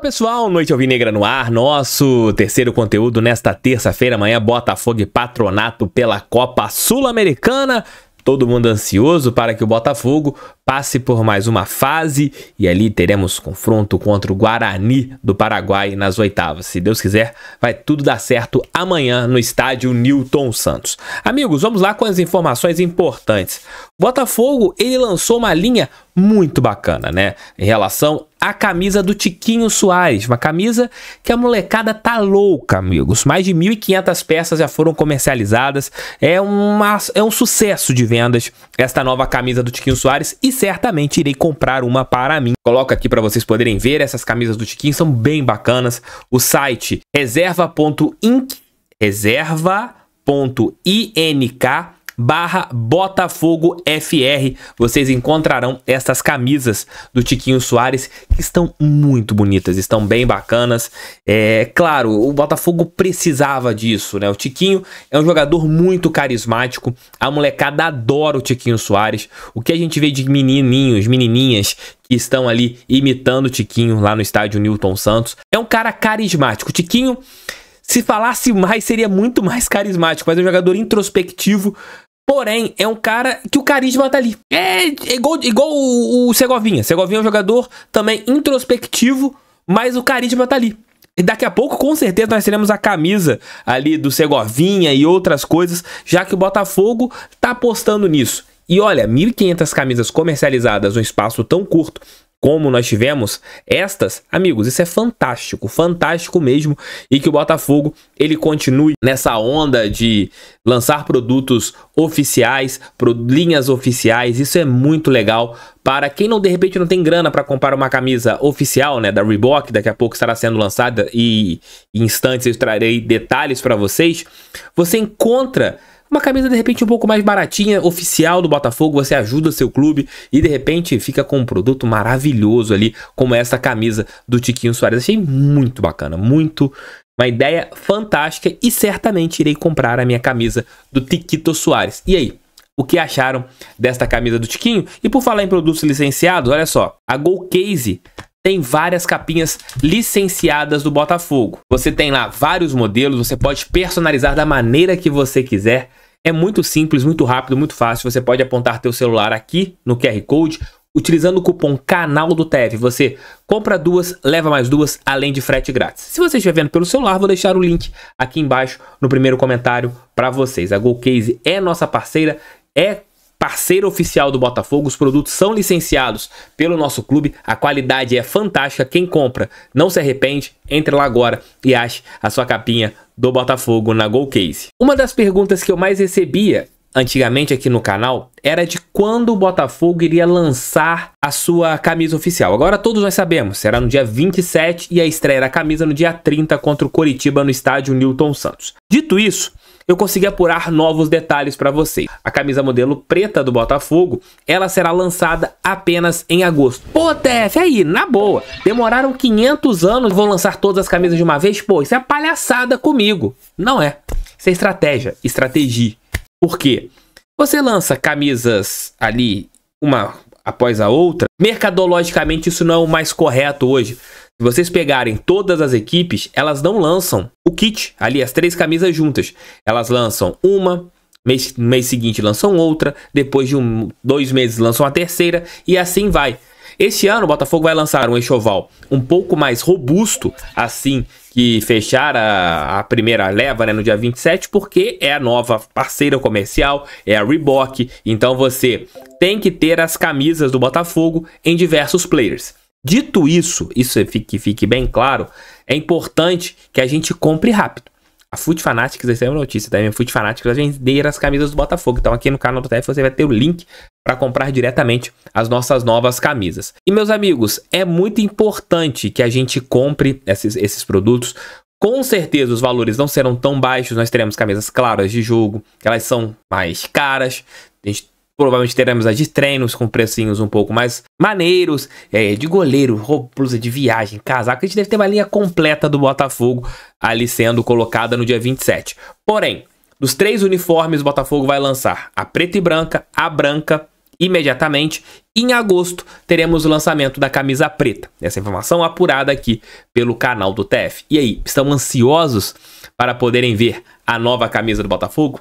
pessoal, Noite Alvinegra no ar, nosso terceiro conteúdo nesta terça-feira, amanhã Botafogo e Patronato pela Copa Sul-Americana. Todo mundo ansioso para que o Botafogo passe por mais uma fase e ali teremos confronto contra o Guarani do Paraguai nas oitavas. Se Deus quiser, vai tudo dar certo amanhã no estádio Newton Santos. Amigos, vamos lá com as informações importantes. Botafogo, ele lançou uma linha muito bacana, né? Em relação a camisa do Tiquinho Soares, uma camisa que a molecada tá louca, amigos. Mais de 1.500 peças já foram comercializadas. É, uma, é um sucesso de vendas esta nova camisa do Tiquinho Soares e certamente irei comprar uma para mim. Coloco aqui para vocês poderem ver, essas camisas do Tiquinho são bem bacanas. O site reserva.inc reserva.ink barra Botafogo FR. Vocês encontrarão essas camisas do Tiquinho Soares que estão muito bonitas, estão bem bacanas. É claro, o Botafogo precisava disso, né? O Tiquinho é um jogador muito carismático, a molecada adora o Tiquinho Soares. O que a gente vê de menininhos, menininhas que estão ali imitando o Tiquinho lá no estádio Newton Santos. É um cara carismático. O Tiquinho se falasse mais, seria muito mais carismático, mas é um jogador introspectivo, Porém, é um cara que o carisma tá ali. É, é igual, igual o, o Segovinha. Segovinha é um jogador também introspectivo, mas o carisma tá ali. E daqui a pouco, com certeza, nós teremos a camisa ali do Segovinha e outras coisas, já que o Botafogo tá apostando nisso. E olha, 1.500 camisas comercializadas num espaço tão curto como nós tivemos estas, amigos, isso é fantástico, fantástico mesmo, e que o Botafogo ele continue nessa onda de lançar produtos oficiais, pro, linhas oficiais, isso é muito legal para quem não de repente não tem grana para comprar uma camisa oficial, né, da Reebok, daqui a pouco estará sendo lançada e em instantes eu trarei detalhes para vocês. Você encontra uma camisa de repente um pouco mais baratinha, oficial do Botafogo, você ajuda seu clube e de repente fica com um produto maravilhoso ali, como essa camisa do Tiquinho Soares. Achei muito bacana, muito uma ideia fantástica e certamente irei comprar a minha camisa do Tiquito Soares. E aí, o que acharam desta camisa do Tiquinho? E por falar em produtos licenciados, olha só, a Golcase tem várias capinhas licenciadas do Botafogo. Você tem lá vários modelos, você pode personalizar da maneira que você quiser. É muito simples, muito rápido, muito fácil. Você pode apontar teu celular aqui no QR Code utilizando o cupom canal do TEV. Você compra duas, leva mais duas, além de frete grátis. Se você estiver vendo pelo celular, vou deixar o link aqui embaixo no primeiro comentário para vocês. A GoCase é nossa parceira, é parceiro oficial do Botafogo. Os produtos são licenciados pelo nosso clube. A qualidade é fantástica. Quem compra não se arrepende. Entre lá agora e ache a sua capinha do Botafogo na Gol Case. Uma das perguntas que eu mais recebia antigamente aqui no canal era de quando o Botafogo iria lançar a sua camisa oficial. Agora todos nós sabemos, será no dia 27 e a estreia da camisa no dia 30 contra o Coritiba no estádio Newton Santos. Dito isso, eu consegui apurar novos detalhes para vocês. A camisa modelo preta do Botafogo, ela será lançada apenas em agosto. Pô, TF, aí, na boa, demoraram 500 anos, vão lançar todas as camisas de uma vez? Pô, isso é palhaçada comigo. Não é. Isso é estratégia, estratégia. Por quê? Você lança camisas ali, uma após a outra, mercadologicamente isso não é o mais correto hoje. Se vocês pegarem todas as equipes, elas não lançam o kit, ali as três camisas juntas. Elas lançam uma, mês, mês seguinte lançam outra, depois de um, dois meses lançam a terceira e assim vai. Este ano o Botafogo vai lançar um enxoval um pouco mais robusto, assim que fechar a, a primeira leva né, no dia 27, porque é a nova parceira comercial, é a Reebok, então você tem que ter as camisas do Botafogo em diversos players. Dito isso, isso é que fique bem claro, é importante que a gente compre rápido. A Foot Fanatics recebeu é notícia da tá? minha Foot Fanatics vai vender as camisas do Botafogo. Então aqui no canal do TF você vai ter o link para comprar diretamente as nossas novas camisas. E meus amigos, é muito importante que a gente compre esses, esses produtos. Com certeza os valores não serão tão baixos, nós teremos camisas claras de jogo, elas são mais caras, a gente Provavelmente teremos as de treinos com precinhos um pouco mais maneiros, é, de goleiro, roupa, blusa de viagem, casaco. A gente deve ter uma linha completa do Botafogo ali sendo colocada no dia 27. Porém, dos três uniformes, o Botafogo vai lançar a preta e branca, a branca imediatamente. Em agosto, teremos o lançamento da camisa preta. Essa informação apurada aqui pelo canal do TF. E aí, estão ansiosos para poderem ver a nova camisa do Botafogo?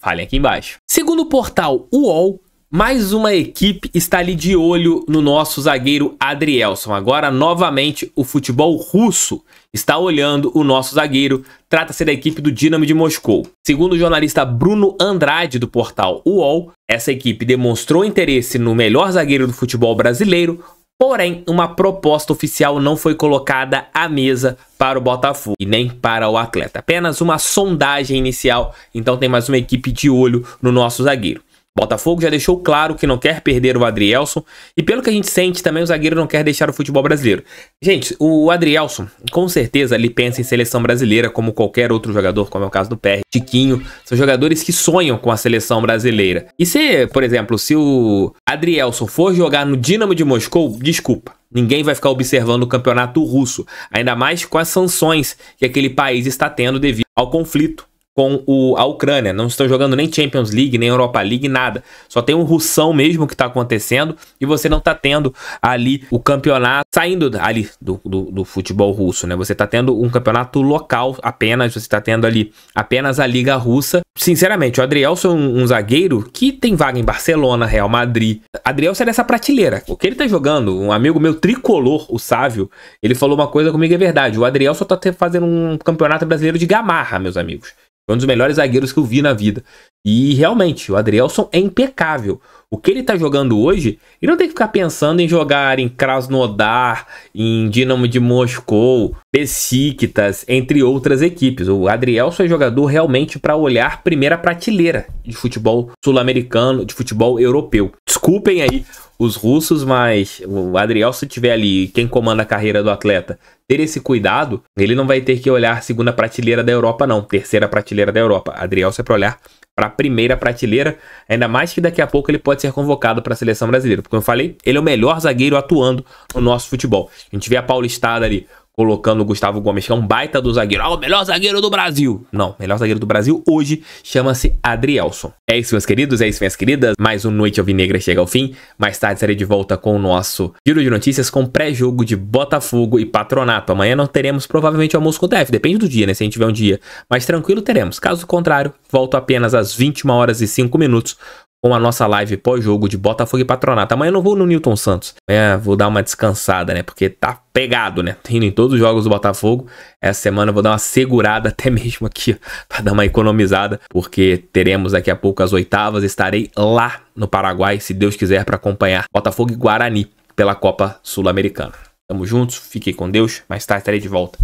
Falem aqui embaixo. Segundo o portal UOL, mais uma equipe está ali de olho no nosso zagueiro Adrielson. Agora, novamente, o futebol russo está olhando o nosso zagueiro. Trata-se da equipe do Dinamo de Moscou. Segundo o jornalista Bruno Andrade, do portal UOL, essa equipe demonstrou interesse no melhor zagueiro do futebol brasileiro, Porém, uma proposta oficial não foi colocada à mesa para o Botafogo e nem para o atleta. Apenas uma sondagem inicial, então tem mais uma equipe de olho no nosso zagueiro. Botafogo já deixou claro que não quer perder o Adrielson e pelo que a gente sente também o zagueiro não quer deixar o futebol brasileiro. Gente, o Adrielson com certeza ele pensa em seleção brasileira como qualquer outro jogador, como é o caso do PR, Tiquinho, são jogadores que sonham com a seleção brasileira. E se, por exemplo, se o Adrielson for jogar no Dinamo de Moscou, desculpa, Ninguém vai ficar observando o campeonato russo, ainda mais com as sanções que aquele país está tendo devido ao conflito com o, a Ucrânia. Não estão jogando nem Champions League, nem Europa League, nada. Só tem um russão mesmo que está acontecendo e você não está tendo ali o campeonato saindo ali do, do, do futebol russo, né? Você está tendo um campeonato local apenas, você está tendo ali apenas a Liga Russa. Sinceramente, o Adrielson é um, um, zagueiro que tem vaga em Barcelona, Real Madrid. Adrielson é dessa prateleira. O que ele está jogando, um amigo meu tricolor, o Sávio, ele falou uma coisa comigo é verdade. O Adrielson está fazendo um campeonato brasileiro de gamarra, meus amigos. Foi um dos melhores zagueiros que eu vi na vida. E realmente, o Adrielson é impecável. O que ele tá jogando hoje, ele não tem que ficar pensando em jogar em Krasnodar, em Dinamo de Moscou, Besiktas, entre outras equipes. O Adrielson é jogador realmente para olhar primeira prateleira de futebol sul-americano, de futebol europeu. Desculpem aí os russos, mas o Adrielson tiver ali, quem comanda a carreira do atleta, ter esse cuidado, ele não vai ter que olhar segunda prateleira da Europa, não, terceira prateleira da Europa. Adriel é para olhar para a primeira prateleira, ainda mais que daqui a pouco ele pode ser convocado para a seleção brasileira. Porque, como eu falei, ele é o melhor zagueiro atuando no nosso futebol. A gente vê a Paulistada ali colocando o Gustavo Gomes, que é um baita do zagueiro. Ah, o melhor zagueiro do Brasil! Não, melhor zagueiro do Brasil hoje chama-se Adrielson. É isso, meus queridos, é isso, minhas queridas. Mais um Noite Alvinegra chega ao fim. Mais tarde serei de volta com o nosso giro de notícias com pré-jogo de Botafogo e Patronato. Amanhã não teremos provavelmente almoço com o DF, depende do dia, né? Se a gente tiver um dia mais tranquilo, teremos. Caso contrário, volto apenas às 21 horas e 5 minutos com a nossa live pós-jogo de Botafogo e Patronato. Amanhã eu não vou no Newton Santos, né? Vou dar uma descansada, né? Porque tá pegado, né? Indo em todos os jogos do Botafogo. Essa semana eu vou dar uma segurada até mesmo aqui, pra dar uma economizada, porque teremos daqui a pouco as oitavas. Estarei lá no Paraguai, se Deus quiser, para acompanhar Botafogo e Guarani pela Copa Sul-Americana. Tamo juntos, fiquem com Deus. Mais tarde estarei de volta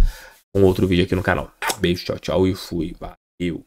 com outro vídeo aqui no canal. Beijo, tchau, tchau e fui. Valeu.